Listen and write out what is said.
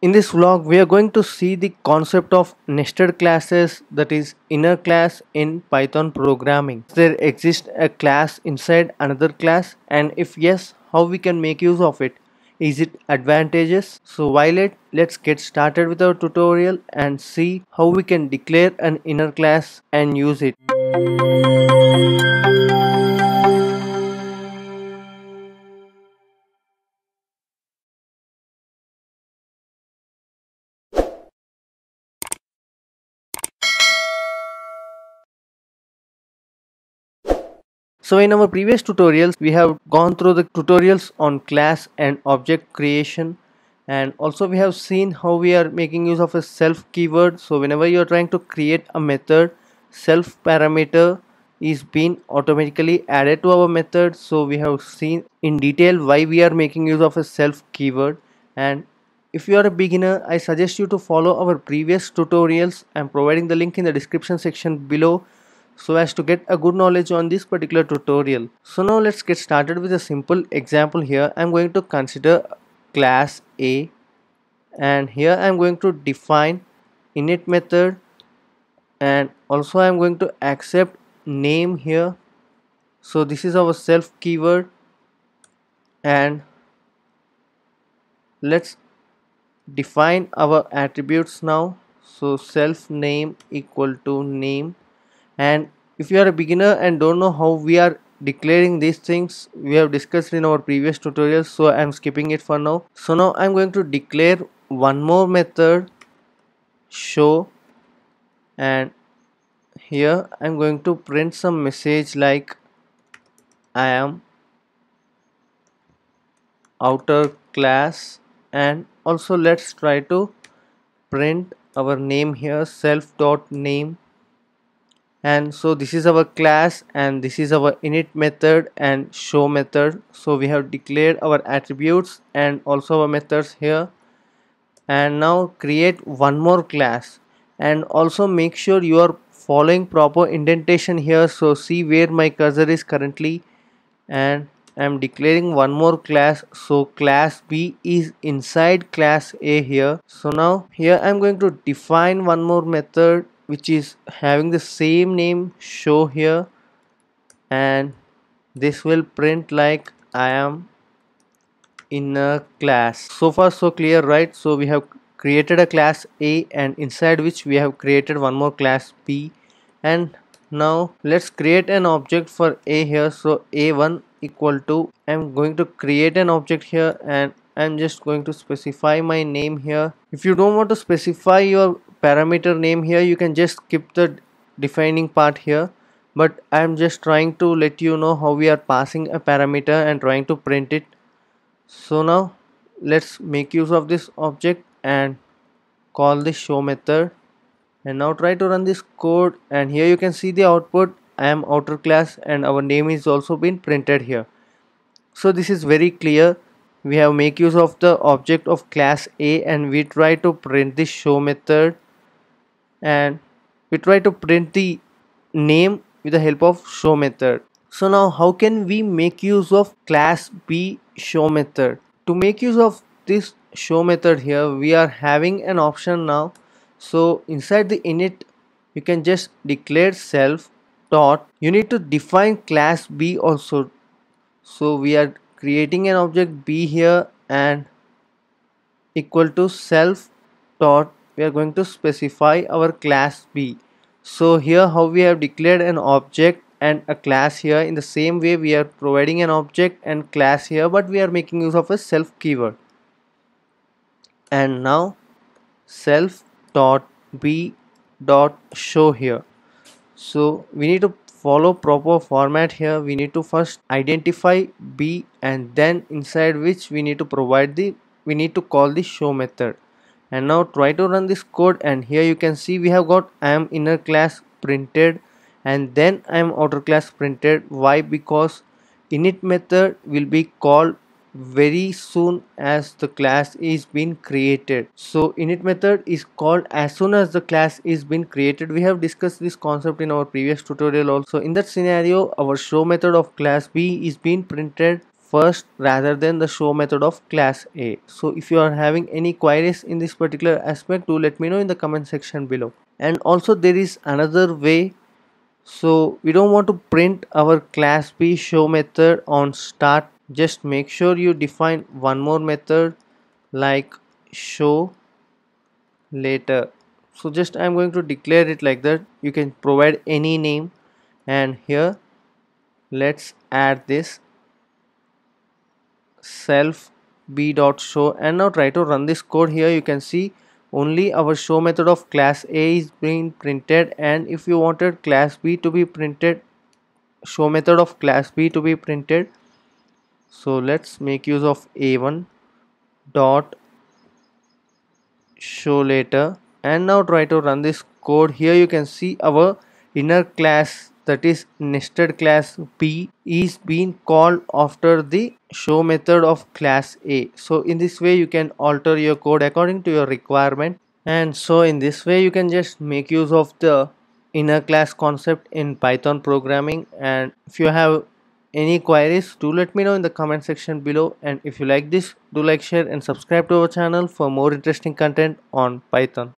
In this vlog, we are going to see the concept of nested classes that is inner class in Python programming. There exists a class inside another class and if yes, how we can make use of it. Is it advantageous? So while it, let's get started with our tutorial and see how we can declare an inner class and use it. So in our previous tutorials we have gone through the tutorials on class and object creation and also we have seen how we are making use of a self keyword so whenever you are trying to create a method self parameter is being automatically added to our method so we have seen in detail why we are making use of a self keyword and if you are a beginner I suggest you to follow our previous tutorials I'm providing the link in the description section below so as to get a good knowledge on this particular tutorial. So now let's get started with a simple example here. I'm going to consider class A and here I'm going to define init method and also I'm going to accept name here. So this is our self keyword and let's define our attributes now. So self name equal to name and if you are a beginner and don't know how we are declaring these things we have discussed in our previous tutorials so I'm skipping it for now so now I'm going to declare one more method show and here I'm going to print some message like I am outer class and also let's try to print our name here self dot name and so this is our class and this is our init method and show method so we have declared our attributes and also our methods here and now create one more class and also make sure you are following proper indentation here so see where my cursor is currently and I'm declaring one more class so class B is inside class A here so now here I'm going to define one more method which is having the same name show here and this will print like I am in a class so far so clear right so we have created a class A and inside which we have created one more class B and now let's create an object for A here so A1 equal to I'm going to create an object here and I'm just going to specify my name here if you don't want to specify your parameter name here you can just keep the defining part here but I am just trying to let you know how we are passing a parameter and trying to print it so now let's make use of this object and call the show method and now try to run this code and here you can see the output I am outer class and our name is also been printed here so this is very clear we have make use of the object of class A and we try to print the show method and we try to print the name with the help of show method so now how can we make use of class b show method to make use of this show method here we are having an option now so inside the init you can just declare self dot you need to define class b also so we are creating an object b here and equal to self dot we are going to specify our class B so here how we have declared an object and a class here in the same way we are providing an object and class here but we are making use of a self keyword and now self dot b dot show here so we need to follow proper format here we need to first identify b and then inside which we need to provide the we need to call the show method and now try to run this code and here you can see we have got I am inner class printed and then I am outer class printed why because init method will be called very soon as the class is been created so init method is called as soon as the class is been created we have discussed this concept in our previous tutorial also in that scenario our show method of class b is being printed first rather than the show method of class A. So if you are having any queries in this particular aspect do let me know in the comment section below. And also there is another way. So we don't want to print our class B show method on start. Just make sure you define one more method like show later. So just I'm going to declare it like that. You can provide any name and here let's add this self b dot show and now try to run this code here you can see only our show method of class a is being printed and if you wanted class b to be printed show method of class b to be printed so let's make use of a1 dot show later and now try to run this code here you can see our inner class that is nested class P is being called after the show method of class A. So in this way you can alter your code according to your requirement and so in this way you can just make use of the inner class concept in Python programming and if you have any queries do let me know in the comment section below and if you like this do like share and subscribe to our channel for more interesting content on Python.